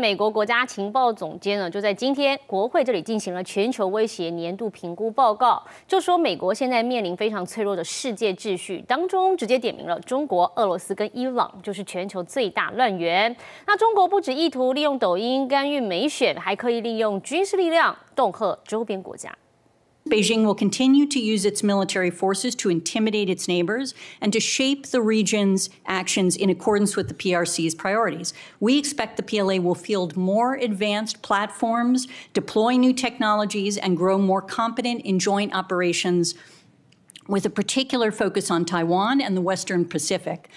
美国国家情报总监呢，就在今天国会这里进行了全球威胁年度评估报告，就说美国现在面临非常脆弱的世界秩序当中，直接点名了中国、俄罗斯跟伊朗就是全球最大乱源。那中国不止意图利用抖音干预美选，还可以利用军事力量恫吓周边国家。Beijing will continue to use its military forces to intimidate its neighbors and to shape the region's actions in accordance with the PRC's priorities. We expect the PLA will field more advanced platforms, deploy new technologies, and grow more competent in joint operations with a particular focus on Taiwan and the Western Pacific.